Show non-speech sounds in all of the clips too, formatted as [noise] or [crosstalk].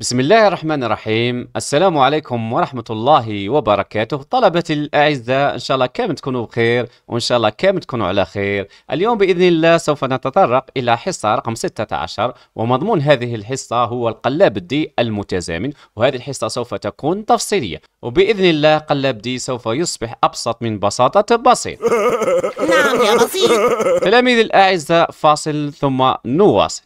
بسم الله الرحمن الرحيم السلام عليكم ورحمة الله وبركاته طلبة الأعزاء إن شاء الله كامل تكونوا بخير وإن شاء الله كامل تكونوا على خير اليوم بإذن الله سوف نتطرق إلى حصة رقم 16 ومضمون هذه الحصة هو القلاب الدي المتزامن وهذه الحصة سوف تكون تفصيلية وبإذن الله قلاب دي سوف يصبح أبسط من بساطة بسيط [laughs] نعم يا بسيط تلاميذ الأعزاء فاصل ثم نواصل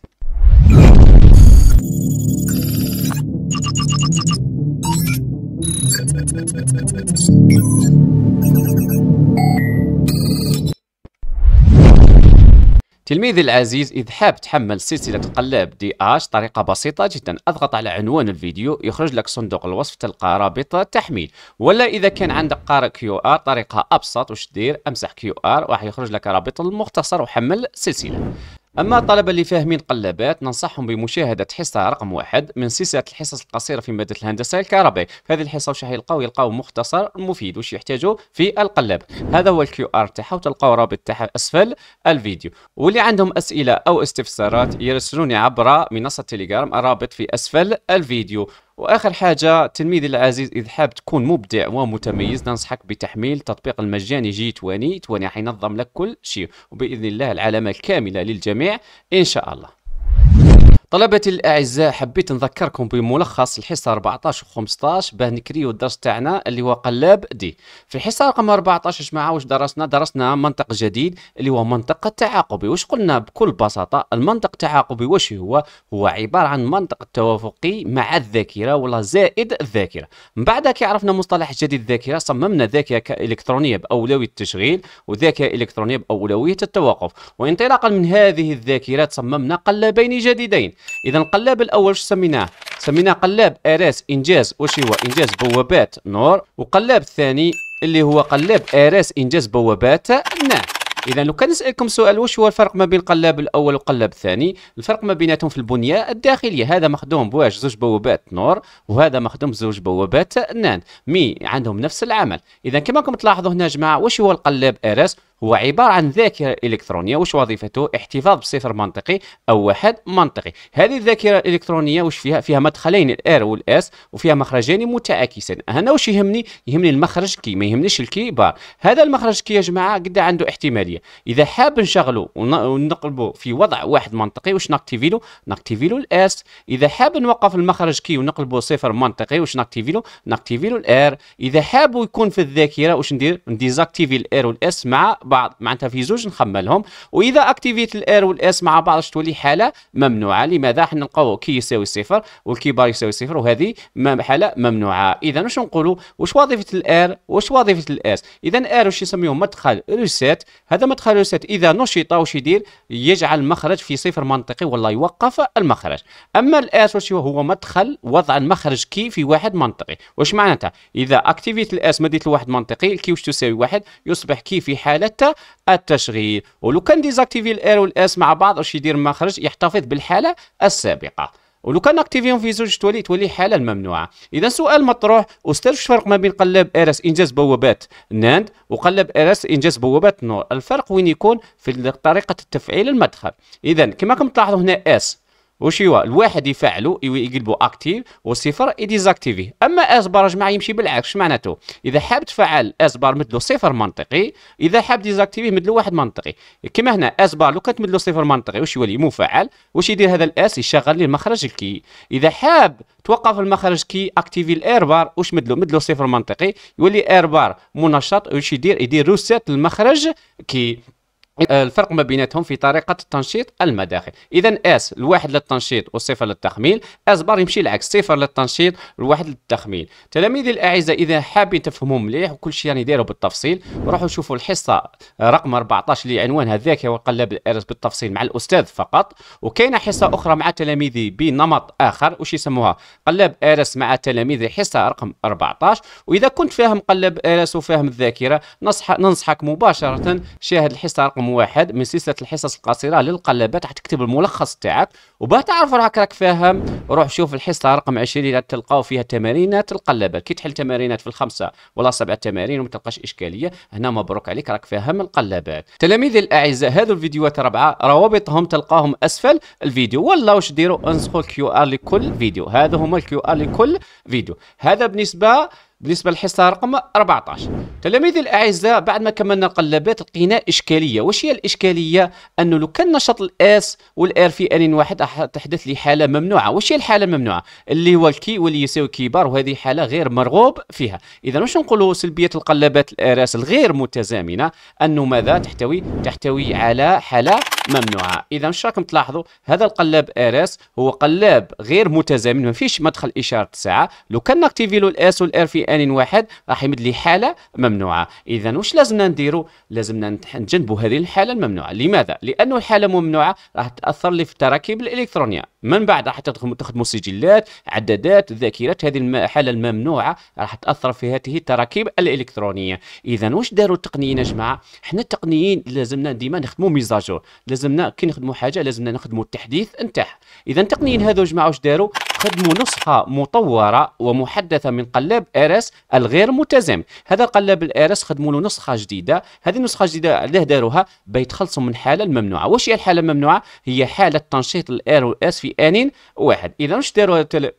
تلميذي العزيز إذ حاب تحمل سلسلة القلاب دي اش طريقة بسيطة جدا اضغط على عنوان الفيديو يخرج لك صندوق الوصف تلقى رابط التحميل ولا إذا كان عندك قارئ كيو ار طريقة أبسط وش دير امسح كيو ار راح يخرج لك رابط المختصر وحمل السلسلة أما الطلبة اللي فاهمين قلابات ننصحهم بمشاهدة حصة رقم واحد من سلسلة الحصص القصيرة في مادة الهندسة الكهربائية، في هذه الحصة واش راح يلقاو يلقاو مختصر مفيد واش يحتاجوا في القلاب، هذا هو الكيو آر تاعها وتلقاو رابط تاعها أسفل الفيديو، واللي عندهم أسئلة أو استفسارات يرسلوني عبر منصة تليجرام الرابط في أسفل الفيديو، واخر حاجه تلميذي العزيز اذا حاب تكون مبدع ومتميز ننصحك بتحميل التطبيق المجاني جي 20 20 حينظم لك كل شيء وباذن الله العلامه الكامله للجميع ان شاء الله طلبتي الاعزاء حبيت نذكركم بملخص الحصه 14 و 15 باه نكريو الدرس تاعنا اللي هو قلاب دي في الحصه رقم 14 جماعه واش درسنا درسنا منطق جديد اللي هو منطق التعاقبي واش قلنا بكل بساطه المنطق التعاقبي واش هو هو عباره عن منطق التوافقي مع الذاكره ولا زائد الذاكره من بعد كي عرفنا مصطلح جديد الذاكره صممنا ذاكره الكترونيه باولويه التشغيل وذاكره الكترونيه باولويه التوقف وانطلاقا من هذه الذاكره صممنا قلابين جديدين اذا القلاب الاول واش سميناه سميناه قلاب اريس انجاز واش هو انجاز بوابات نور وقلاب الثاني اللي هو قلاب اريس انجاز بوابات نار اذا لو كان نسالكم سؤال واش هو الفرق ما بين القلاب الاول والقلاب الثاني الفرق ما بيناتهم في البنيه الداخليه هذا مخدوم بواش زوج بوابات نور وهذا مخدوم بزوج بوابات نان مي عندهم نفس العمل اذا كما راكم تلاحظوا هنا جماعه واش هو القلاب اراس هو عبارة عن ذاكرة إلكترونية وش وظيفته؟ احتفاظ بصفر منطقي أو واحد منطقي هذه الذاكرة الإلكترونية وش فيها؟ فيها مدخلين الآر والإس وفيها مخرجين متعاكسين هنا وش يهمني؟ يهمني المخرج كي ما يهمنيش الكي بار هذا المخرج كي يا جماعة قد عنده احتمالية إذا حاب نشغله ونقلبه في وضع واحد منطقي وش نكتيفي له؟ نكتيفي له الإس إذا حاب نوقف المخرج كي ونقلبه صفر منطقي وش نكتيفي له؟ نكتيفي له الآر إذا حاب يكون في الذاكرة وش ندير؟ نديزاكتيفي الآر والإس مع بعض معناتها في زوج نخملهم واذا اكتيفيت الار والاس مع بعض تولي حاله ممنوعه لماذا حنا نلقاو كي يساوي صفر والكبار يساوي صفر وهذه حاله ممنوعه اذا واش نقولوا واش وظيفه الار واش وظيفه الاس اذا ار واش يسميوه مدخل ريسيت هذا مدخل ريسيت اذا نشط واش يدير يجعل المخرج في صفر منطقي والله يوقف المخرج اما الاس واش هو مدخل وضع المخرج كي في واحد منطقي واش معناتها اذا اكتيفيت الاس مديت لواحد منطقي الكي واش تساوي واحد يصبح كي في حاله التشغيل ولو كان ديزاكتيفي الار والاس مع بعض واش يدير مخرج يحتفظ بالحاله السابقه ولو كان اكتيفيون في زوج تولي تولي حاله الممنوعه اذا سؤال مطروح استاذ واش الفرق ما بين قلاب ار اس انجاز بوابات ناند وقلب ار اس انجاز بوابات نور الفرق وين يكون في طريقه تفعيل المدخل اذا كما كم تلاحظوا هنا اس واش هو الواحد يفعلو يقلبو اكتيف والصفر يديزاكتيفي اما اس بار جماعه يمشي بالعكس اش معناته اذا حاب تفعل اس بار مدلو صفر منطقي اذا حاب ديزاكتيفي مدلو واحد منطقي كما هنا اس بار لو كانت مدلو صفر منطقي واش يولي مفعل واش يدير هذا الاس يشغل لي المخرج الكي اذا حاب توقف المخرج كي اكتيفي الاير بار واش مدلو مدلو صفر منطقي يولي اير بار منشط واش يدير يدير روسيت المخرج كي الفرق ما بيناتهم في طريقة تنشيط المداخل إذا اس الواحد للتنشيط والصفر للتخمين اس بار يمشي العكس صفر للتنشيط والواحد للتخمين تلاميذي الأعزاء إذا حابين تفهموا مليح وكل شيء يعني داروا بالتفصيل روحوا شوفوا الحصة رقم 14 اللي عنوانها الذاكرة وقلب الأرز بالتفصيل مع الأستاذ فقط وكاينة حصة أخرى مع تلاميذي بنمط آخر وش يسموها قلب آلس مع تلاميذي حصة رقم 14 وإذا كنت فاهم قلب آلس وفاهم الذاكرة نصح ننصحك مباشرة شاهد الحصة رقم واحد من سلسله الحصص القصيره للقلبات تكتب الملخص تاعك وباه تعرف راك راك فاهم روح شوف الحصه رقم 20 تلقاو فيها تمارينات القلبات كي تحل تمارينات في الخمسه ولا سبعه تمارين وما تلقاش اشكاليه هنا مبروك عليك راك فاهم القلبات تلاميذي الاعزاء هذو الفيديوهات الاربعه روابطهم تلقاهم اسفل الفيديو ولا واش ديروا انسخوا الكيو ار لكل فيديو هذا هما الكيو ار لكل فيديو هذا بالنسبه بالنسبه للحصه رقم 14 تلاميذي الاعزاء بعد ما كملنا القلابات لقينا اشكاليه واش هي الاشكاليه انه لو كان نشط الاس والار في ان واحد تحدث لي حاله ممنوعه واش هي الحاله الممنوعه اللي هو الكي واللي يساوي بار وهذه حاله غير مرغوب فيها اذا واش نقولوا سلبيه القلابات الاراس الغير متزامنه انه ماذا تحتوي تحتوي على حاله ممنوعه اذا واش راكم تلاحظوا هذا القلاب اراس هو قلاب غير متزامن ما فيش مدخل اشاره الساعه لو كان نكتيفي له الاس والار في ان واحد راح يمد لي حاله ممنوعه اذا واش لازمنا نديرو لازمنا نتجنبوا هذه الحاله الممنوعه لماذا لانه الحاله ممنوعه راح تاثر لي في التراكيب الالكترونيه من بعد راح تخدموا سجلات عدادات ذاكرات هذه الحاله الممنوعه راح تاثر في هذه التراكيب الالكترونيه اذا واش داروا التقنيين يا جماعه حنا التقنيين لازمنا ديما نخدموا ميزاجور لازمنا كي نخدموا حاجه لازمنا نخدموا التحديث نتاعها اذا التقنيين هذو جماعه واش داروا خدموا نسخة مطورة ومحدثة من قلاب ارس الغير متزامن هذا القلاب الارس خدموا له نسخة جديدة هذه النسخة الجديدة علاه داروها بيتخلصوا من حالة الممنوعة واش هي الحالة الممنوعة هي حالة تنشيط الار اس في ان واحد اذا واش داروا تل...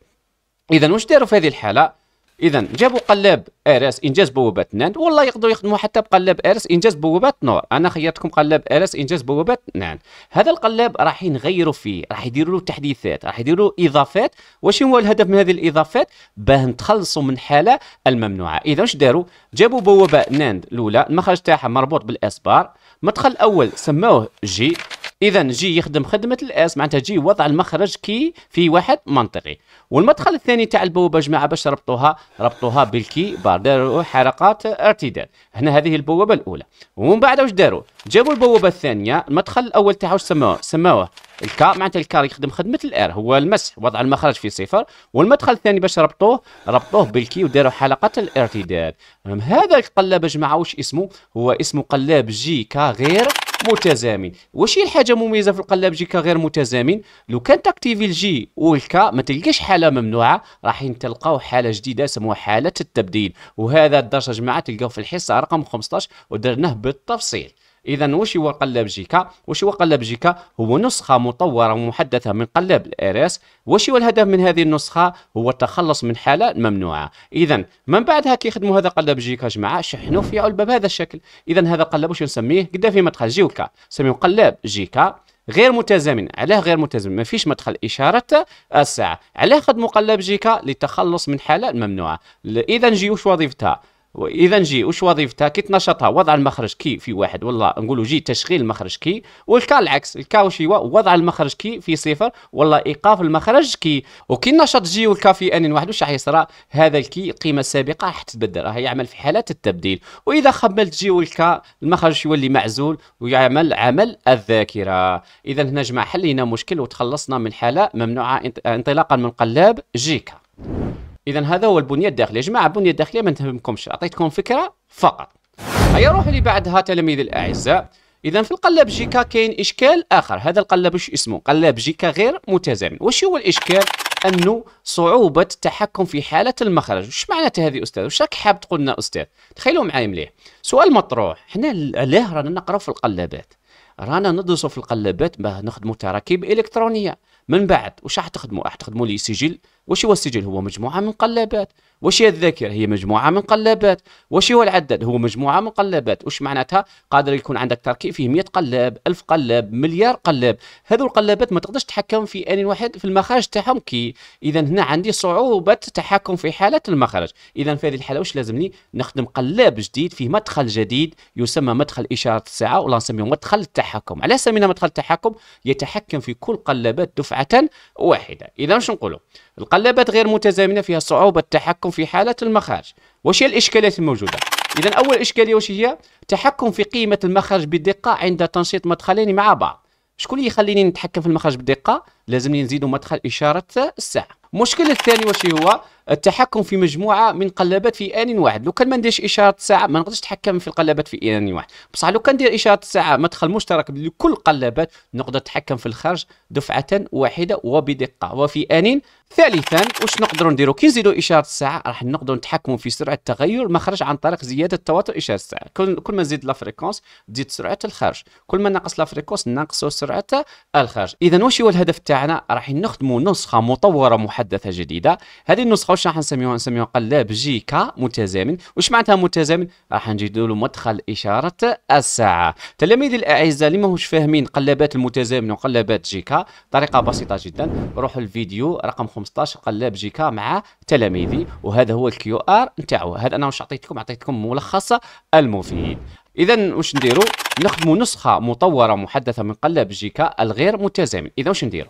اذا واش داروا في هذه الحالة اذا جابوا قلاب ارس انجاز بوابات ناند والله يقدروا يخدموا حتى بقلاب ارس انجاز بوابات نور انا خيرتكم قلاب ارس انجاز بوابات ناند هذا القلاب راح نغيروا فيه راح يديروا له تحديثات راح يديروا له اضافات واش هو الهدف من هذه الاضافات باه نتخلصوا من حاله الممنوعه اذا واش داروا جابوا بوابه ناند الاولى المخرج تاعها مربوط بالاسبار المدخل الاول سموه جي اذا جي يخدم خدمه الاس معناتها جي وضع المخرج كي في واحد منطقي والمدخل الثاني تاع البوابه جماعه باش ربطوها ربطوها بالكي بار داروا حركات ارتداد هنا هذه البوابه الاولى ومن بعد واش داروا جابوا البوابه الثانيه المدخل الاول تاعو سموه سموه الكا معناتها الكار يخدم خدمه الار هو المسح وضع المخرج في صفر والمدخل الثاني باش ربطوه ربطوه بالكي وداروا حلقه الارتداد هذا القلاب جماعه واش اسمه هو اسمه قلاب جي كا غير متزامن واش هي الحاجه مميزه في القلاب جي كا غير متزامن لو كان تاكتيفي الجي والكا ما تلقاش حاله ممنوعه راح تلقاو حاله جديده سموها حاله التبديل وهذا الدرس يا جماعه تلقاو في الحصه رقم 15 ودرناه بالتفصيل اذا وش هو قلب جيكا وش هو قلب جيكا هو نسخه مطوره ومحدثه من قلب الار اس وش هو الهدف من هذه النسخه هو التخلص من حاله ممنوعه اذا من بعدها كيخدموا هذا قلب جيكا جماعه شحنوا في علبه بهذا الشكل اذا هذا القلاب وش نسميه قدا في مدخل جيوكا نسميه قلب جيكا غير متزامن علاه غير متزامن ما فيش مدخل إشارة الساعة علاه خدموا قلاب جيكا للتخلص من حاله ممنوعة إذا جيوش وظيفتها اذا نجي واش وظيفتها كي تنشطها وضع المخرج كي في واحد والله نقولوا جي تشغيل المخرج كي والكا العكس الكا واش هو وضع المخرج كي في صفر والله ايقاف المخرج كي وكي نشط جي والكا في ان واحد واش راح يصرى هذا الكي القيمه السابقه راح تتبدل راح يعمل في حالات التبديل واذا خملت جي والكا المخرج يولي معزول ويعمل عمل الذاكره اذا هنا جماعه حلينا مشكل وتخلصنا من حاله ممنوعه انطلاقا من قلاب جيكا اذا هذا هو البنيه الداخليه يا جماعه البنيه الداخليه ما تهمكمش اعطيتكم فكره فقط هيا نروح اللي بعدها تلاميذ الاعزاء اذا في القلاب جيكا كاين اشكال اخر هذا القلاب وش اسمه قلاب جيكا غير متزامن وش هو الاشكال انه صعوبه التحكم في حاله المخرج وش معناتها هذه استاذ وش راك حاب تقول لنا استاذ تخيلوا معايا مليح سؤال مطروح حنا علاه رانا نقراو في القلابات رانا ندرسوا في القلابات باه نخدموا تراكيب الكترونيه من بعد وش راح تخدموا راح تخدموا لي سجل وش هو السجل هو مجموعة من قلابات واش هي الذاكره هي مجموعه من قلابات واش هو العداد هو مجموعه من قلابات واش معناتها قادر يكون عندك تركيب فيه 100 قلاب 1000 قلاب مليار قلاب هذو القلابات ما تقدرش تتحكم في ان واحد في المخارج تاعهم كي اذا هنا عندي صعوبه تحكم في حاله المخرج اذا في هذه الحاله واش لازمني نخدم قلاب جديد فيه مدخل جديد يسمى مدخل اشاره الساعه ولا نسميه مدخل التحكم على سمينا مدخل التحكم يتحكم في كل قلابات دفعه واحده اذا واش نقولوا القلابات غير متزامنه فيها صعوبه التحكم في حالة المخارج واش هي الإشكاليات الموجودة إذا أول إشكالية واش هي تحكم في قيمة المخرج بدقة عند تنشيط مدخلين مع بعض شكون اللي يخليني نتحكم في المخرج بدقة لازمني نزيد مدخل إشارة الساعة المشكل الثاني واش هو التحكم في مجموعه من قلبات في ان واحد لو كان ما نديرش اشاره الساعة ما نقدرش نتحكم في القلبات في ان واحد بصح لو كان ندير اشاره الساعة مدخل مشترك لكل قلبات نقدر نتحكم في الخرج دفعه واحده وبدقه وفي ان ثالثا واش نقدروا نديروا كي نزيدوا اشاره الساعه راح نقدروا نتحكموا في سرعه التغير المخرج عن طريق زياده التوتر اشاره الساعه كل, كل ما نزيد لا فريكونس تزيد سرعه الخرج كل ما نقص لا فريكونس نقصوا سرعه الخرج اذا واش هو الهدف تاعنا راح نخدموا نسخه مطوره محدثه جديده هذه النسخه واش راح نسميوها نسميوها قلاب جي كا متزامن واش معناتها متزامن راح نجدوا له مدخل اشاره الساعه تلاميذي الاعزاء اللي ماهوش فاهمين قلابات المتزامن وقلابات جي كا طريقه بسيطه جدا روحوا الفيديو رقم 2015 قال لا بجيكا مع تلاميذي وهذا هو الكيو ار نتاعو هذا انا واش عطيتكم عطيتكم ملخص المفيد اذا واش نديرو نخدموا نسخه مطوره محدثه من قلاب جيكا الغير متزامن اذا واش نديرو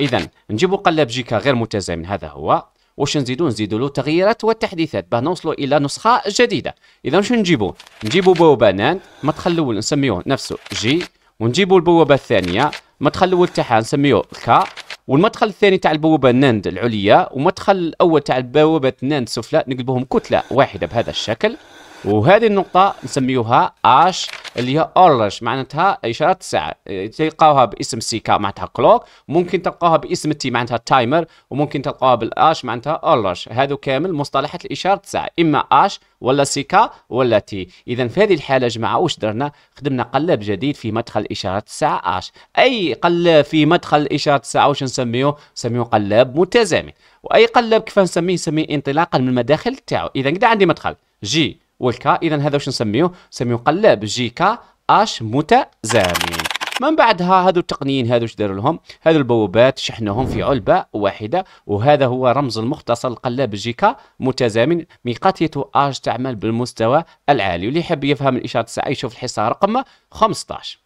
اذا نجيبوا قلاب جيكا غير متزامن هذا هو واش نزيدو نزيدو له تغييرات والتحديثات باه نوصلوا الى نسخه جديده اذا واش نجيبو نجيبو بوابه نان مدخل الاول نسميوه نفسه جي ونجيبو البوابه الثانيه المدخل الاول تاعها نسميو كا والمدخل الثاني تاع البوابه ناند العليا والمدخل الاول تاع البوابه ناند السفلى نقلبوهم كتله واحده بهذا الشكل وهذه النقطة نسميوها اش اللي هي اورج معناتها إشارة الساعة تلقاوها باسم سيكا معناتها كلوك ممكن تلقاوها باسم تي معناتها تايمر وممكن تلقاوها بالاش معناتها اورج هذو كامل مصطلحات الإشارة الساعة إما اش ولا سيكا ولا تي إذا في هذه الحالة جماعة واش درنا خدمنا قلاب جديد في مدخل إشارة الساعة اش أي قلاب في مدخل إشارة الساعة واش نسميوه نسميوه قلاب متزامن وأي قلاب كيف نسميه نسميه انطلاقا من المداخل تاعو إذا كدا عندي مدخل جي والكا اذا هذا واش نسميه نسميه قلاب جي كا اش متزامن من بعدها هذو التقنيين هذو واش داروا لهم هذو البوابات شحنوهم في علبه واحده وهذا هو رمز المختصر القلاب جيكا متزامن ميقاتيته اج تعمل بالمستوى العالي واللي يحب يفهم الاشاره الساعه يشوف الحصه رقم 15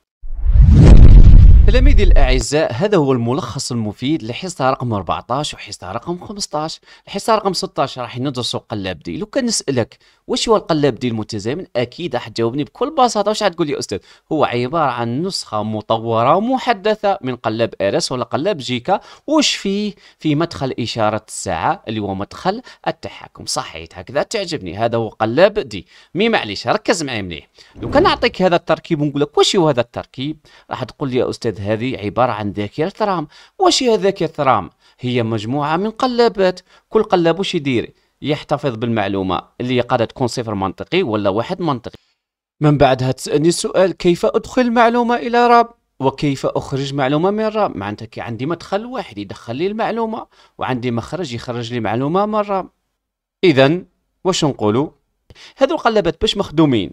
تلاميذي الاعزاء هذا هو الملخص المفيد لحصه رقم 14 وحصه رقم 15 الحصه رقم 16 راح ندرسوا قلاب دي لو كان نسالك واش هو القلاب ديال المتزامن اكيد راح تجاوبني بكل بساطه واش غتقول لي استاذ هو عباره عن نسخه مطوره محدثه من قلاب ارس ولا قلاب جيكا واش فيه في مدخل اشاره الساعه اللي هو مدخل التحكم صحيت هكذا تعجبني هذا هو قلاب دي مي معليش ركز معايا مليح لو كان نعطيك هذا التركيب ونقول لك واش هو هذا التركيب راح تقول لي يا استاذ هذه عباره عن ذاكره رام واش هي ذاكره رام هي مجموعه من قلابات كل قلاب واش يدير يحتفظ بالمعلومه اللي قد تكون صفر منطقي ولا واحد منطقي من بعدها تسالني السؤال كيف ادخل معلومه الى راب وكيف اخرج معلومه من راب معناتها عندي مدخل واحد يدخل لي المعلومه وعندي مخرج يخرج لي معلومه من راب اذا واش نقولوا هذو قلبات باش مخدومين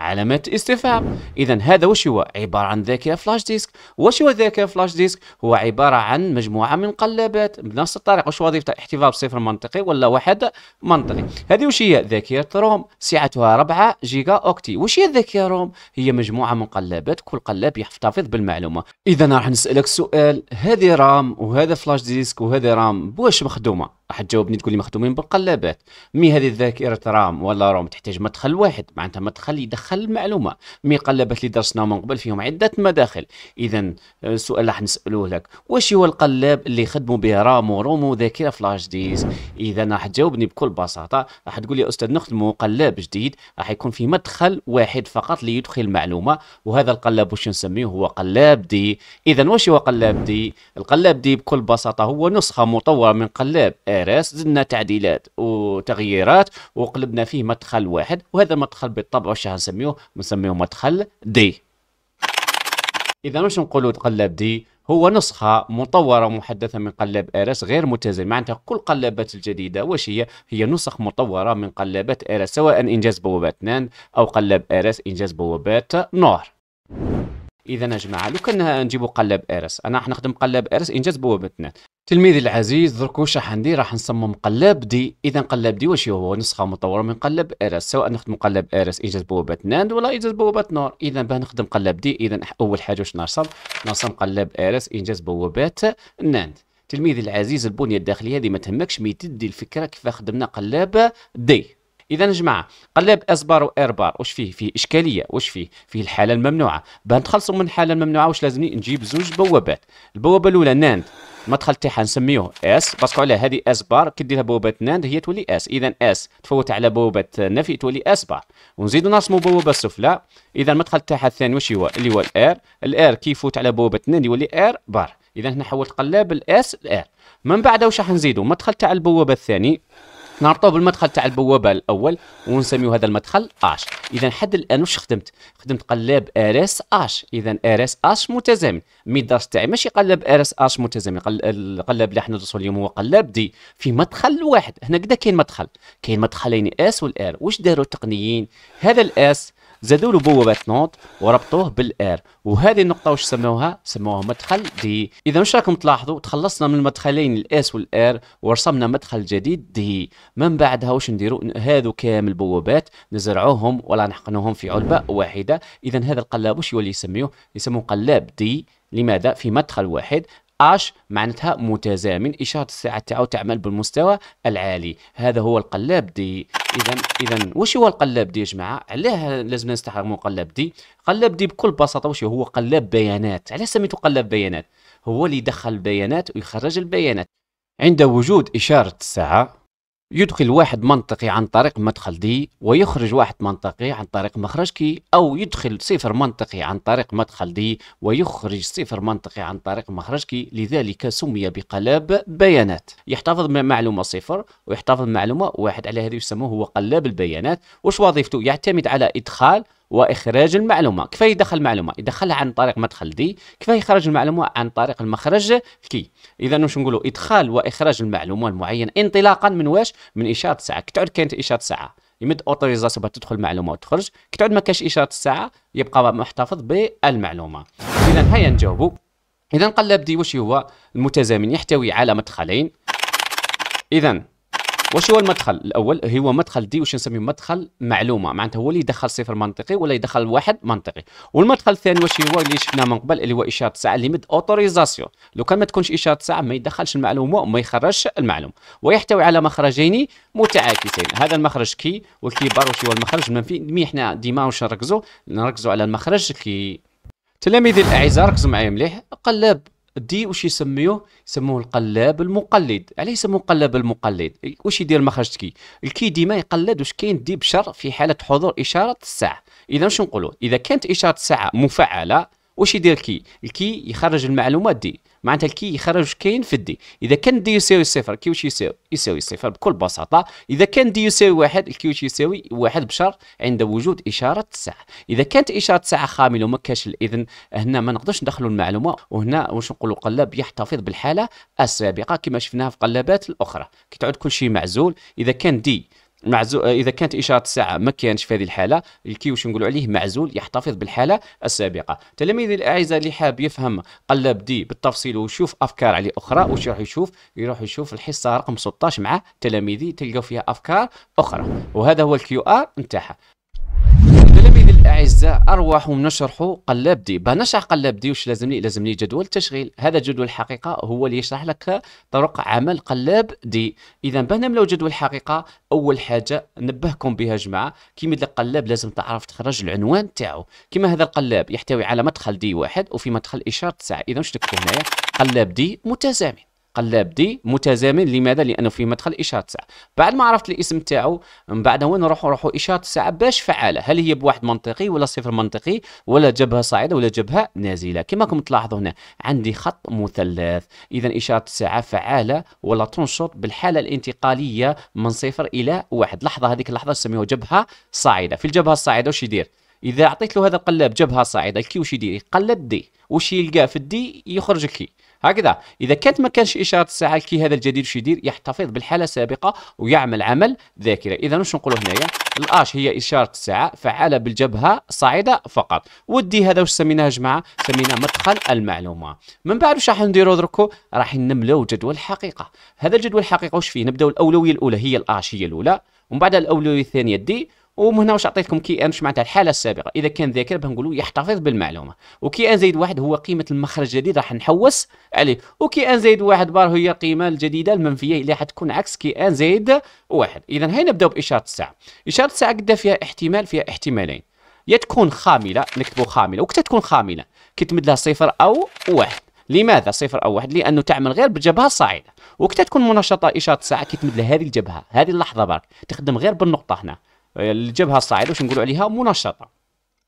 علامة استفهام إذا هذا واش هو عبارة عن ذاكرة فلاش ديسك واش هو ذاكرة فلاش ديسك هو عبارة عن مجموعة من القلابات بنفس الطريقة واش وظيفتها احتفاظ بصفر منطقي ولا واحد منطقي هذه واش هي ذاكرة روم سعتها 4 جيجا أوكتي واش هي ذاكره روم هي مجموعة من قلابات كل قلاب يحتفظ بالمعلومة إذا راح نسألك سؤال هذه رام وهذا فلاش ديسك وهذه رام بواش مخدومة راح تجاوبني تقول لي مخدومين بالقلابات مي هذه الذاكره رام ولا روم تحتاج مدخل واحد معناتها مدخل يدخل المعلومه مي قلابات اللي درسنا من قبل فيهم عده مداخل اذا السؤال آه، راح نسالوه لك واش هو القلاب اللي يخدموا به رام وروم وذاكره فلاش ديز اذا راح تجاوبني بكل بساطه راح تقول لي يا استاذ نخدموا قلاب جديد راح يكون في مدخل واحد فقط ليدخل المعلومه وهذا القلاب واش نسميه هو قلاب دي اذا واش هو قلاب دي القلاب دي بكل بساطه هو نسخه مطوره من قلاب الفيروس زدنا تعديلات وتغييرات وقلبنا فيه مدخل واحد وهذا مدخل بالطبع واش نسميوه نسميوه مدخل دي اذا مش نقولوا تقلب دي هو نسخة مطورة ومحدثة من قلاب ارس غير متزن معناتها كل قلابات الجديدة واش هي هي نسخ مطورة من قلابات ارس سواء انجاز بوابات ناند او قلاب ارس انجاز بوابات نور اذا يا جماعه لو كان نجيبوا قلاب ارس انا راح نخدم قلاب ارس انجاز بوابه اثنان تلميذي العزيز درك واش راح ندير راح نصمم قلاب دي اذا قلاب دي واش هو نسخه مطوره من قلاب ارس سواء نخدم قلاب ارس انجاز بوابه ناند ولا انجاز بوابه نور اذا باه نخدم قلاب دي اذا اول حاجه واش نرسم نرسم قلاب ارس انجاز بوابات ناند تلميذي العزيز البنيه الداخليه هذه ما تهمكش مي تدي الفكره كيف خدمنا قلاب دي اذا يا جماعه قلاب اس بار وار بار واش فيه فيه اشكاليه واش فيه فيه الحاله الممنوعه باه نتخلصوا من الحاله الممنوعه واش لازمني نجيب زوج بوابات البوابه الاولى ناند المدخل تاعها نسميوه اس باسكو علاه هذه اس بار كي ديرها بوابه ناند هي تولي اس اذا اس تفوت على بوابه نفي تولي اس بار ونزيدو نرسموا بوابه سفلى اذا المدخل تاعها الثاني واش هو اللي هو الار الار كي يفوت على بوابه ناند يولي ار بار اذا هنا حولت قلاب الاس الار من بعد واش راح نزيدو مدخل تاع البوابه الثاني نربطوه بالمدخل تاع البوابه الاول ونسميو هذا المدخل اش اذا حد الان واش خدمت خدمت قلاب ار اس اش اذا ار اس اش متزامن الميداش تاعي ماشي قلاب ار اس اش متزامن القلاب اللي احنا ندرسو اليوم هو قلاب دي في مدخل واحد هنا كدا كاين مدخل كاين مدخلين اس والار واش داروا التقنيين هذا الاس زادوا له بوه باتنونت وربطوه بالار وهذه النقطه واش سموها سموها مدخل دي اذا مش راكم تلاحظوا تخلصنا من المدخلين الاس والار ورسمنا مدخل جديد دي من بعدها واش نديروا هذو كامل بوابات نزرعوهم ولا نحقنوهم في علبه واحده اذا هذا القلاب واش يولي يسميوه يسموه قلاب دي لماذا في مدخل واحد اش معناتها متزامن اشاره الساعه تاعو تعمل بالمستوى العالي هذا هو القلاب دي اذا اذا واش هو القلاب دي يا جماعه علاه لازم نستحرموا قلاب دي قلاب دي بكل بساطه واش هو قلاب بيانات علاه سميته قلاب بيانات هو اللي يدخل البيانات ويخرج البيانات عند وجود اشاره الساعه يدخل واحد منطقي عن طريق مدخل دي ويخرج واحد منطقي عن طريق مخرج كي أو يدخل صفر منطقي عن طريق مدخل دي ويخرج صفر منطقي عن طريق مخرج كي لذلك سمي بقلاب بيانات يحتفظ بمعلومة صفر ويحتفظ بمعلومة واحد على هذا يسموه هو قلاب البيانات وش وظيفته يعتمد على إدخال واخراج المعلومه كيف يدخل المعلومه يدخلها عن طريق مدخل دي كيف يخرج المعلومه عن طريق المخرج كي اذا واش نقولوا ادخال واخراج المعلومه المعينه انطلاقا من واش من اشاره ساعه كتعود كانت اشاره ساعه يمد اوتوريزاسيون باش تدخل المعلومه وتخرج كتعود ما كاش اشاره الساعه يبقى محتفظ بالمعلومه اذا هيا نجاوبوا اذا قلب دي واش هو المتزامن يحتوي على مدخلين اذا واش هو المدخل الاول هو مدخل دي واش نسميه مدخل معلومه معناتها هو اللي يدخل صفر منطقي ولا يدخل واحد منطقي والمدخل الثاني واش هو اللي شفناه من قبل اللي هو اشاره ساعه ليميت اوتوريزاسيون لو كان ما تكونش اشاره ساعه ما يدخلش المعلومه وما يخرجش المعلومه ويحتوي على مخرجين متعاكسين هذا المخرج كي والكبار واش هو المخرج المنفي مي حنا ديما واش نركزوا نركزوا على المخرج كي تلاميذي الاعزاء ركزوا معايا مليح قلب دي وش يسميوه يسموه القلاب المقلد علاه يعني يسموه قلاب المقلد واش يدير مخرج كي الكي ديما يقلد واش كاين دي بشر في حاله حضور اشاره الساعه اذا واش نقولوا اذا كانت اشاره الساعه مفعله واش يدير كي الكي يخرج المعلومات دي معناتها الكي يخرج كاين في الدي اذا كان دي يساوي صفر كي واش يساوي يساوي صفر بكل بساطه اذا كان دي يساوي واحد الكي واش يساوي واحد بشرط عند وجود اشاره الساعه اذا كانت اشاره الساعه خامله وما كاش الاذن هنا ما نقدرش ندخلوا المعلومه وهنا واش نقولوا قلاب يحتفظ بالحاله السابقه كما شفناها في قلابات الاخرى كي تعود كل شيء معزول اذا كان دي معزو... آه، اذا كانت اشاره الساعه ما كانش في هذه الحاله الكي واش نقولوا عليه معزول يحتفظ بالحاله السابقه تلاميذي الاعزاء اللي حاب يفهم قلب دي بالتفصيل ويشوف افكار عليه اخرى واش راح يشوف يروح يشوف الحصه رقم 16 مع تلاميذي تلقاو فيها افكار اخرى وهذا هو الكيو ار نتاعها الاعزاء ارواح نشرح قلابدي بنشرح قلابدي واش دي واش لازمني لازمني جدول تشغيل هذا جدول الحقيقه هو اللي يشرح لك طرق عمل قلابدي اذا بنملو جدول الحقيقه اول حاجه نبهكم بها جماعه كي يمد قلاب لازم تعرف تخرج العنوان تاعو كيما هذا القلاب يحتوي على مدخل دي واحد وفي مدخل اشاره ساعه اذا واش نكتب هنايا قلاب دي متزامن قلاب دي متزامن لماذا لانه فيه مدخل اشاره الساعه بعد ما عرفت الاسم تاعو من بعد وين نروحوا نروحوا اشاره الساعه باش فعاله هل هي بواحد منطقي ولا صفر منطقي ولا جبهه صاعده ولا جبهه نازله كما راكم تلاحظوا هنا عندي خط مثلث اذا اشاره الساعه فعاله ولا تنشط بالحاله الانتقاليه من صفر الى واحد لحظه هذيك اللحظه نسميوها جبهه صاعده في الجبهه الصاعده واش يدير اذا اعطيت له هذا القلاب جبهه صاعده الكي واش يدير يقلب دي واش يلقى في الدي يخرج الكي هكذا إذا كانت ما كانش إشارة الساعة الكي هذا الجدير واش يدير يحتفظ بالحالة السابقة ويعمل عمل ذاكرة إذا واش نقولوا هنايا الأش هي إشارة الساعة فعالة بالجبهة صاعدة فقط ودي هذا واش سميناه يا جماعة سميناه مدخل المعلومة من بعد واش راح نديروا دركو راح نملاو جدول الحقيقة هذا الجدول الحقيقة واش فيه نبداو الأولوية الأولى هي الأش هي الأولى ومن بعد الأولوية الثانية دي ومن هنا واش عطيتكم كي ان واش معناتها الحاله السابقه اذا كان ذاكر بنقولوا يحتفظ بالمعلومه وكي ان زائد واحد هو قيمه المخرج الجديد راح نحوس عليه وكي ان زائد واحد بار هي القيمه الجديده المنفيه اللي راح تكون عكس كي ان زائد واحد اذا هاي نبداو باشاره الساعه اشاره الساعه قد فيها احتمال فيها احتمالين يا تكون خامله نكتبوا خامله وقتها تكون خامله كي تمد لها صفر او واحد لماذا صفر او واحد لانه تعمل غير بالجبهه الصاعده وقتها تكون منشطه اشاره الساعه كي تمد لهذه الجبهه هذه اللحظه برك تخدم غير بالنقطه هنا الجبهه الصاعده واش نقولوا عليها منشطه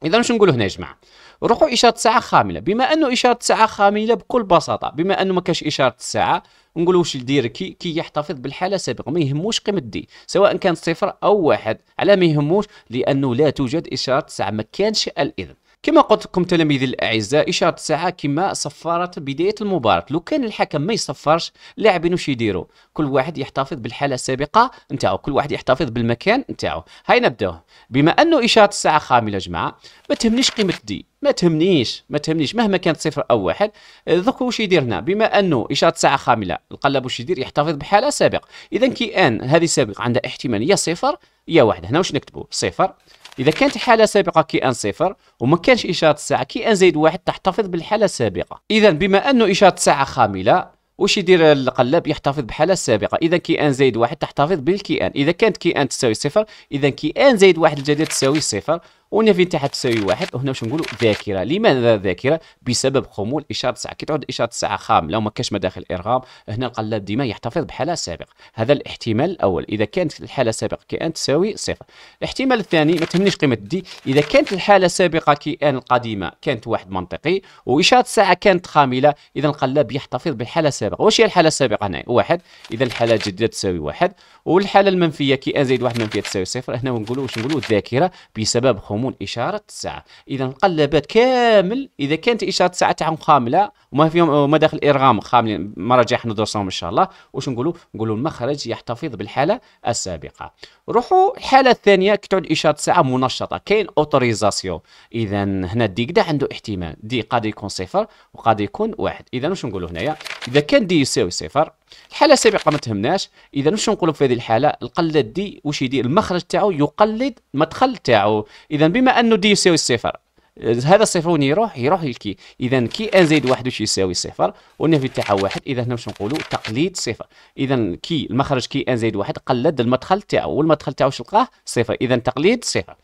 اذا واش نقولوا هنا يا جماعه روحوا اشاره ساعه خامله بما انه اشاره ساعه خامله بكل بساطه بما انه ما كاش اشاره الساعه نقولوا واش يدير كي كي يحتفظ بالحاله السابقه ما يهموش قيمه دي سواء كانت صفر او واحد على ما يهموش لانه لا توجد اشاره ساعه ما كانش الاذن كما قلت لكم تلاميذي الاعزاء اشاره الساعه كما صفرت بدايه المباراه لو كان الحكم ما يصفرش اللاعبين واش يديروا كل واحد يحتفظ بالحاله السابقه نتاعو كل واحد يحتفظ بالمكان نتاعو هاي نبداو بما انه اشاره الساعه خامله جماعه ما تهمنيش قيمه دي ما تهمنيش ما تهمنيش مهما كانت صفر او واحد دوك واش يدير هنا بما انه اشاره الساعه خامله القلب واش يدير يحتفظ بحاله سابقه اذا كي ان هذه سابقه عندها احتماليه صفر يا واحد هنا واش نكتبوا صفر اذا كانت الحاله سابقه كي ان صفر وما كانش اشاره الساعه كي ان زائد واحد تحتفظ بالحاله السابقه اذا بما انه اشاره الساعه خامله واش يدير القلاب يحتفظ بحالة السابقه اذا كي ان زائد واحد تحتفظ بالكي ان اذا كانت كي ان تساوي صفر اذا كي ان زائد واحد الجديد تساوي صفر وهنا فين تحت تساوي واحد وهنا واش نقولوا ذاكره لماذا ذاكره بسبب خمول اشاره الساعه كي تعود اشاره الساعه خامله وما كاش مداخل ارغام هنا القلاب ديما يحتفظ بحاله سابقه هذا الاحتمال الاول اذا كانت الحاله السابقه كي ان تساوي صفر الاحتمال الثاني ما تهمنيش قيمه دي اذا كانت الحاله السابقه كي ان القديمه كانت واحد منطقي واشاره الساعه كانت خامله اذا القلاب يحتفظ بالحاله السابقه واش هي الحاله السابقه هنا واحد اذا الحاله الجديده تساوي واحد والحاله المنفيه كي ان زائد واحد منفيه تساوي صفر هنا ونقولوا واش نقولوا ذاكره بسبب خمول يسمون اشاره الساعه اذا قلبت كامل اذا كانت اشاره الساعه تاعهم خامله وما فيهم مداخل ارغام خاملين ما الجايه حندرسهم ان شاء الله واش نقولوا نقولوا المخرج يحتفظ بالحاله السابقه روحوا الحاله الثانيه كي تعود اشاره الساعه منشطه كاين اوتوريزاسيون اذا هنا الدي كدا عنده احتمال دي قادر يكون صفر وقادر يكون واحد اذا واش نقولوا هنايا اذا كان دي يساوي صفر الحاله السابقه ما تهمناش اذا واش نقولوا في هذه الحاله القلد دي واش يدير المخرج تاعو يقلد المدخل تاعو اذا بما انه دي يساوي الصفر هذا الصفر وين يروح يروح لكي اذا كي ان زائد واحد واش يساوي صفر والنفي تاعها واحد اذا هنا واش نقولوا تقليد صفر اذا كي المخرج كي ان زائد واحد قلد المدخل تاعو والمدخل تاعو واش لقاه صفر اذا تقليد صفر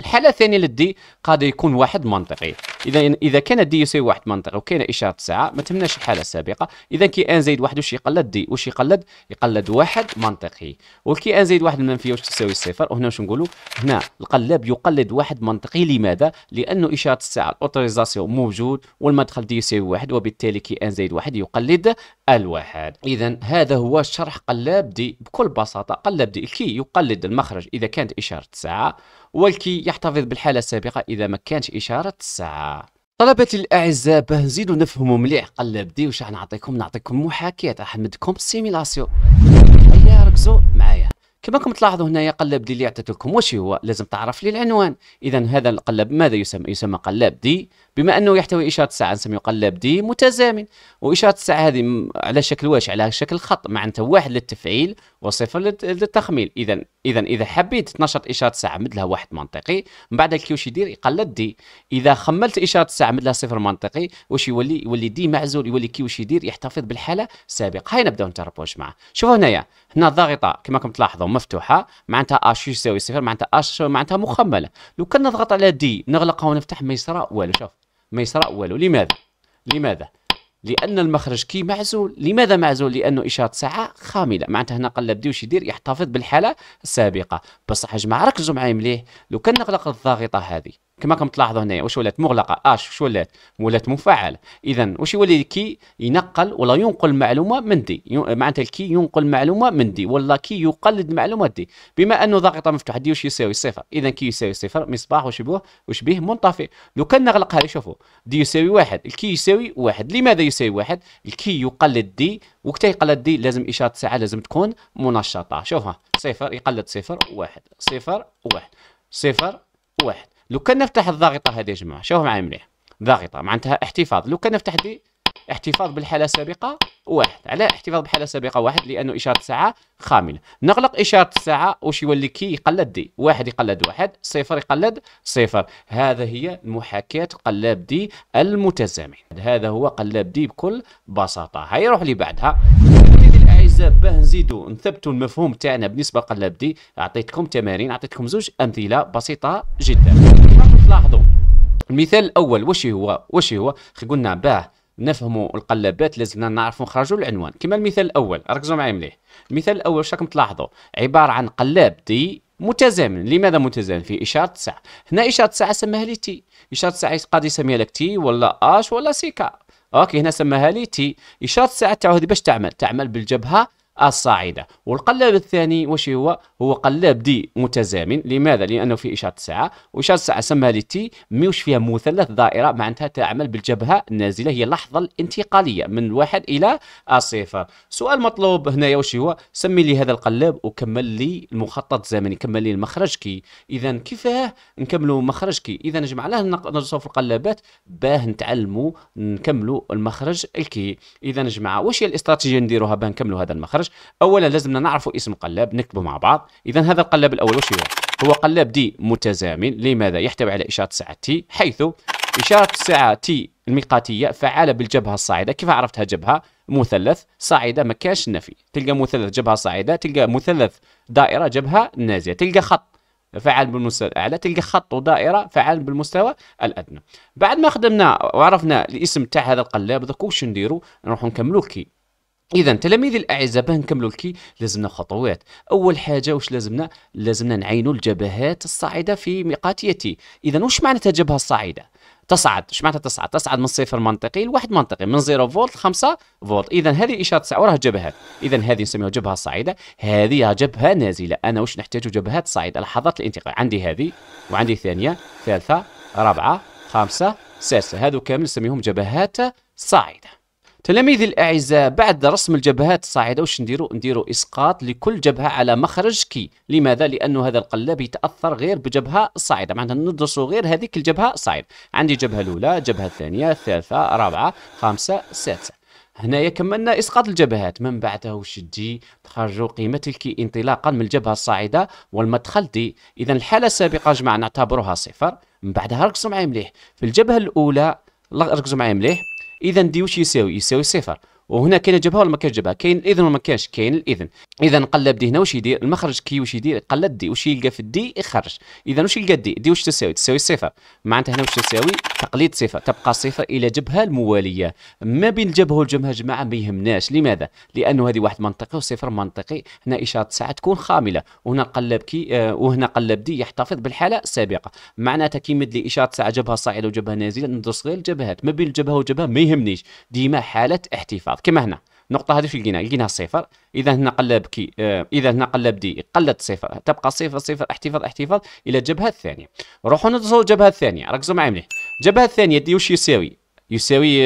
الحالة الثانية للدي قد يكون واحد منطقي إذا إذا كان الدي يساوي واحد منطقي وكاين إشارة ساعة ما تمناش الحالة السابقة إذا كي أن زائد واحد واش يقلد دي واش يقلد يقلد واحد منطقي والكي أن زائد واحد المنفية واش تساوي صفر وهنا واش نقولوا هنا القلاب يقلد واحد منطقي لماذا؟ لأنه إشارة الساعة الأوتوريزاسيون موجود والمدخل دي يساوي واحد وبالتالي كي أن زائد واحد يقلد الواحد إذا هذا هو شرح قلاب دي بكل بساطة قلاب دي كي يقلد المخرج إذا كانت إشارة ساعة والكي يحتفظ بالحالة السابقة إذا ما كانش إشارة الساعة طلبتي الأعزاء باه نزيدو نفهمو مليح بدي وش راح نعطيكم نعطيكم محاكاة راح نمدكم سيميلاسيون هيا ركزوا معايا كما كم تلاحظوا هنايا قلب دي اللي عطيت لكم واش هو لازم تعرف لي العنوان اذا هذا القلب ماذا يسمى يسمى قلاب دي بما انه يحتوي اشاره الساعه نسميه قلاب دي متزامن واشاره الساعه هذه على شكل واش على شكل خط معناتها واحد للتفعيل وصفر للتخميل اذا اذا اذا حبيت تنشط اشاره مد مدلها واحد منطقي من بعد الكي واش يدير يقلد دي اذا خملت اشاره مد مدلها صفر منطقي واش يولي يولي دي معزول يولي كي واش يدير يحتفظ بالحاله السابقه هاي نبداو نتربوش معه شوفوا هنايا هنا الضاغطه كما راكم تلاحظوا مفتوحه معناتها اش آه، يساوي صفر معناتها اش آه، معناتها مخمله لو كان نضغط على دي نغلقها ونفتح ما يصرى والو شوف ما يصرى والو لماذا لماذا لان المخرج كي معزول لماذا معزول لانه اشاره ساعه خامله معناتها هنا قلب دي واش يدير يحتفظ بالحاله السابقه بصح يا جماعه ركزوا معايا مليح لو كان نغلق الضاغطه هذه كما راكم تلاحظوا هنايا واش ولات مغلقه اش واش ولات ولات مفعله اذا واش يولي كي ينقل ولا ينقل معلومه من دي معناتها الكي ينقل معلومه من دي ولا كي يقلد معلومه دي بما انه ضاغطه مفتوحه دي واش يساوي صفر اذا كي يساوي صفر مصباح واش به واش به منطفئ لو كان نغلقها شوفوا دي يساوي واحد الكي يساوي واحد لماذا يساوي واحد الكي يقلد دي وقت يقلد دي لازم اشاره الساعه لازم تكون منشطه شوفها صفر يقلد صفر واحد صفر واحد صفر واحد لو كان نفتح الضاغطه هذه يا جماعه شوفوا معايا مليح ضاغطه معناتها احتفاظ لو كان نفتح دي احتفاظ بالحاله السابقه واحد على احتفاظ بالحاله السابقه واحد لانه اشاره الساعه خامله نغلق اشاره الساعه واش يولي كي يقلد دي واحد يقلد واحد صفر يقلد صفر هذا هي محاكاه قلاب دي المتزامن هذا هو قلاب دي بكل بساطه هاي روح اللي بعدها الاعزاء باه نزيدوا نثبتوا المفهوم تاعنا بالنسبه لقلاب دي اعطيتكم تمارين اعطيتكم زوج امثله بسيطه جدا تلاحظوا المثال الاول واش هو واش هو قلنا باه نفهموا القلابات لازمنا نعرفوا نخرجوا العنوان كما المثال الاول ركزوا معايا مليح المثال الاول واش راكم تلاحظوا عباره عن قلاب تي متزامن لماذا متزامن في اشاره تسعة هنا اشاره تسعة سماها لي تي اشاره تسعة قاضي يسميها لك تي ولا اش ولا سيكا اوكي هنا سماها لي تي اشاره تسعة تعود باش تعمل تعمل بالجبهه الصاعدة والقلاب الثاني واش هو هو قلاب دي متزامن لماذا لأنه في إشارة الساعة وإشارة الساعة سماها لتي ميوش فيها مثلث دائرة معناتها تعمل بالجبهة النازلة هي اللحظة الانتقالية من واحد إلى الصفر سؤال مطلوب هنا واش هو سمي لي هذا القلاب وكمل لي المخطط الزمني كمل لي المخرج كي إذا كيفاه نكملوا مخرج كي إذا له ندرسوا في القلابات باه نتعلموا نكملوا المخرج الكي إذا نجمع واش هي الاستراتيجية نديروها باه نكملوا هذا المخرج اولا لازمنا نعرفوا اسم قلاب نكتبه مع بعض اذا هذا القلاب الاول واش هو هو قلاب دي متزامن لماذا يحتوي على اشاره الساعه تي حيث اشاره الساعه تي الميقاتيه فعاله بالجبهه الصاعده كيف عرفتها جبهه مثلث صاعده ما كانش نفي تلقى مثلث جبهه صاعده تلقى مثلث دائره جبهه نازيه تلقى خط فعال بالمستوى الاعلى تلقى خط ودائره فعال بالمستوى الادنى بعد ما خدمنا وعرفنا الاسم تاع هذا القلاب دوك واش نديرو نروحو نكملو كي اذا تلاميذ الاعزاء باه نكملوا الكي لازمنا خطوات اول حاجه واش لازمنا لازمنا نعينوا الجبهات الصاعده في ميقات يتي اذا واش معناتها الجبهه الصاعده تصعد اش معناتها تصعد تصعد من صفر منطقي لواحد منطقي من 0 فولت 5 فولت اذا هذه اشاره تسع وراها جبهات اذا هذه نسميها جبهه صاعده هذه جبهه نازله انا واش نحتاج جبهات صاعده لحظات الانتقال عندي هذه وعندي ثانيه ثالثه رابعه خامسه سادسه هذو كامل نسميهم جبهات صاعده تلاميذي الأعزاء بعد رسم الجبهات الصاعدة واش نديرو نديرو إسقاط لكل جبهة على مخرج كي لماذا لأنه هذا القلاب يتأثر غير بجبهة صاعدة معناتها ندرسو غير هذيك الجبهة الصاعدة عندي جبهة الأولى جبهة الثانية الثالثة الرابعه خامسة سادسة هنايا كملنا اسقاط الجبهات من بعدها واش تجي تخرجوا قيمه الكي انطلاقا من الجبهه الصاعده والمدخل دي اذا الحاله السابقه جماعه نعتبروها صفر من بعدها ركزوا معايا مليح في الجبهه الاولى ركزوا معايا مليح اذا دي يساوي يساوي صفر وهنا كاين الجبهه ولا ما كاينش جبهه كاين الاذن ولا ما كاينش كاين الاذن اذا قلب دي هنا واش يدير المخرج كي واش يدير قلب دي واش يلقى في الدي يخرج اذا واش يلقى دي دي واش تساوي تساوي صفر معناتها هنا واش تساوي تقليد صفه تبقى صفر الى جبهه المواليه ما بين الجبهه والجبهه جماعه ما يهمناش لماذا لانه هذه واحد منطقي وصفر منطقي هنا اشاره الساعه تكون خامله وهنا قلب كي آه، وهنا قلب دي يحتفظ بالحاله السابقه معناتها كي يمد لي اشاره الساعه جبهه صاعده وجبهه نازله ندرس غير الجبهات ما بين الجبهه والجبهه ما يهمنيش ديما حاله احتفاظ النقاط كما هنا النقطة هذه في لقينا صفر، إذا هنا قلب كي آه، إذا هنا قلب دي قلت صفر، تبقى صفر صفر احتفاظ احتفاظ إلى الجبهة الثانية. نروحوا ندرسوا الجبهة الثانية، ركزوا معي مليح. الجبهة الثانية دي واش يساوي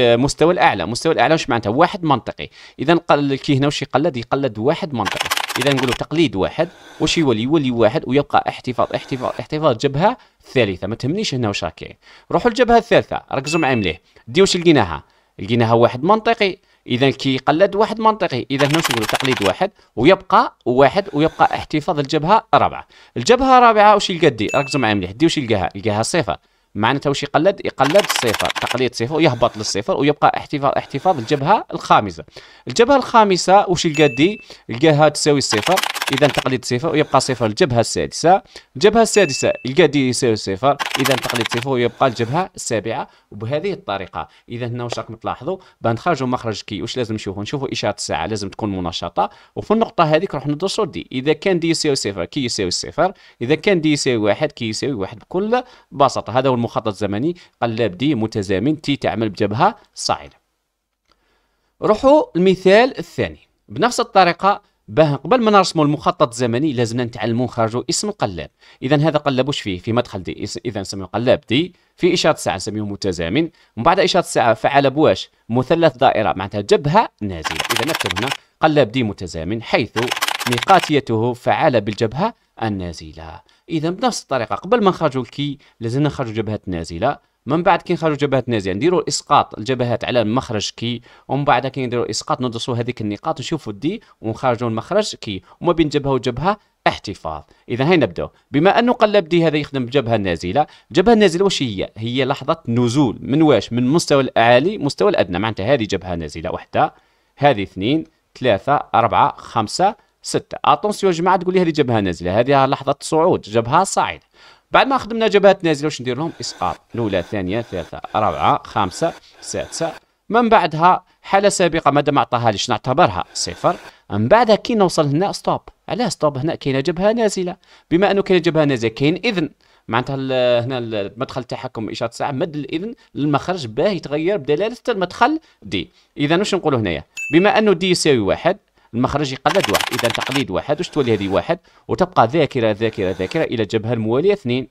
آه، مستوى الأعلى، مستوى الأعلى واش معناتها؟ واحد منطقي. إذا كي هنا واش يقلد؟ يقلد واحد منطقي. إذا نقولوا تقليد واحد واش يولي؟ يولي واحد ويبقى احتفاظ احتفاظ احتفاظ جبهة ثالثة، ما تهمنيش هنا واش راك كاين. نروحوا للجبهة الثالثة، ركزوا معي مليح. دي واش لقيناها؟ لقيناها واحد منطقي. اذا كيقلد واحد منطقي اذا هنا نقولوا تقليد واحد ويبقى واحد ويبقى احتفاظ الجبهه رابعه الجبهه رابعه واش يلقى دي ركزوا معايا مليح دي واش يلقاها يلقاها صفر معناتها واش يقلد يقلد صفر تقليد صفر ويهبط للصفر ويبقى احتفاظ احتفاظ الجبهه الخامسه الجبهه الخامسه واش يلقى دي يلقاها تساوي صفر اذا تقليد صفر ويبقى صفر الجبهه السادسه الجبهه السادسه يلقى دي يساوي صفر اذا تقليد صفر ويبقى الجبهه السابعه وبهذه الطريقه اذا هنا واش راكم تلاحظوا بان مخرج كي واش لازم نشوفوا نشوفوا اشاره الساعه لازم تكون منشطه وفي النقطه هذيك راح ندرسوا دي اذا كان دي يساوي صفر كي يساوي صفر اذا كان دي يساوي واحد كي يساوي واحد بكل بساطه هذا هو المخطط الزمني قلاب دي متزامن تي تعمل بجبهه صاعده روحوا المثال الثاني بنفس الطريقه باه قبل ما نرسموا المخطط الزمني لازمنا نتعلموا نخرجوا اسم القلاب اذا هذا قلاب واش فيه في مدخل دي اذا نسميه قلاب دي في اشاره ساعه نسميه متزامن ومن بعد اشاره الساعه فعل بواش مثلث دائره معناتها جبهه نازله اذا نكتب هنا قلاب دي متزامن حيث ميقاتيته فعل بالجبهه النازله اذا بنفس الطريقه قبل ما نخرجوا الكي لازمنا نخرجوا جبهه نازله من بعد كي نخرجوا جبهه نازيه نديروا اسقاط الجبهات على المخرج كي ومن بعد كي نديروا اسقاط ندرسوا هذيك النقاط ونشوفوا دي ونخرجوا المخرج كي وما بين جبهه وجبهه احتفاظ اذا هاي نبداو بما انه قلب دي هذا يخدم بجبهه نازله الجبهه النازله واش هي هي لحظه نزول من واش من مستوى الاعالي مستوى الادنى معناتها هذه جبهه نازله وحده هذه اثنين ثلاثة أربعة خمسة ستة اتونسيون يا جماعة تقول لي هذه جبهة نازلة هذه لحظة صعود جبهة صاعدة بعد ما خدمنا جبهات نازله واش ندير لهم اسقاط الاولى الثانيه الثالثه رابعه خامسه سادسه من بعدها حاله سابقه مادام ما ليش نعتبرها صفر من بعدها كي نوصل هنا ستوب علاه ستوب هنا كاينه جبهه نازله بما انه كاينه جبهه نازله كاين اذن معناتها هنا المدخل التحكم اشاره الساعه مد الاذن للمخرج باه يتغير بدلاله المدخل دي اذا واش نقولوا هنايا بما انه دي يساوي واحد المخرج يقلد واحد اذا تقليد واحد واش تولي هذه واحد وتبقى ذاكره ذاكره ذاكره الى الجبهه المواليه اثنين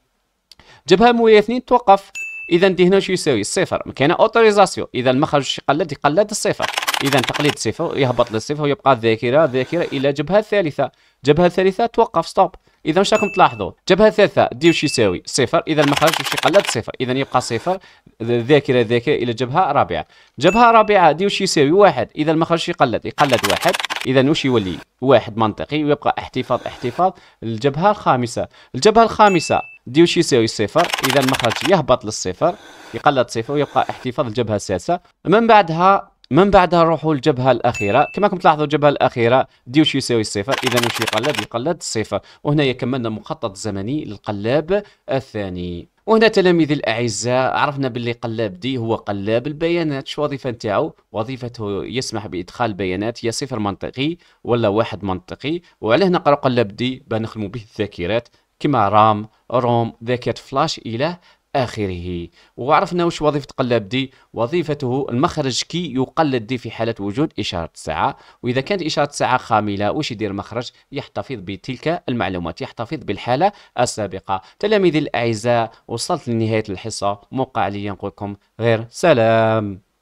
جبهه المواليه اثنين توقف اذا دي هنا شو يساوي الصفر كان اوتوريزاسيون اذا المخرج يقلد يقلد الصفر اذا تقليد صفر يهبط للصفر ويبقى ذاكره ذاكره الى جبهه ثالثه جبهه ثالثه توقف ستوب اذا واش راكم تلاحظوا جبهه ثالثه دي واش يساوي صفر اذا المخرج واش يقلب صفر اذا يبقى صفر ذاكره ذاكره الى جبهه رابعه جبهه رابعه دي واش يساوي واحد اذا المخرج يقلد يقلد واحد اذا واش يولي واحد منطقي ويبقى احتفاظ احتفاظ الجبهه الخامسه الجبهه الخامسه دي واش يساوي صفر اذا المخرج يهبط للصفر يقلد صفر ويبقى احتفاظ الجبهه السادسه من بعدها من بعدها نروحوا للجبهه الاخيره كما راكم تلاحظوا الجبهه الاخيره دي وش يساوي الصفر اذا وش يقلد يقلد الصفر وهنا كملنا المخطط الزمني للقلاب الثاني وهنا تلاميذي الاعزاء عرفنا باللي قلاب دي هو قلاب البيانات شو وظيفه نتاعو وظيفته يسمح بادخال بيانات يا صفر منطقي ولا واحد منطقي وعليه نقرا قلاب دي بنخدموا به الذاكرات كما رام روم ذاكره فلاش الى آخره وعرفنا وش وظيفة قلاب دي وظيفته المخرج كي يقلد دي في حالة وجود إشارة الساعة وإذا كانت إشارة الساعة خاملة وش يدير المخرج يحتفظ بتلك المعلومات يحتفظ بالحالة السابقة تلاميذي الأعزاء وصلت لنهاية الحصة موقع لي نقولكم غير سلام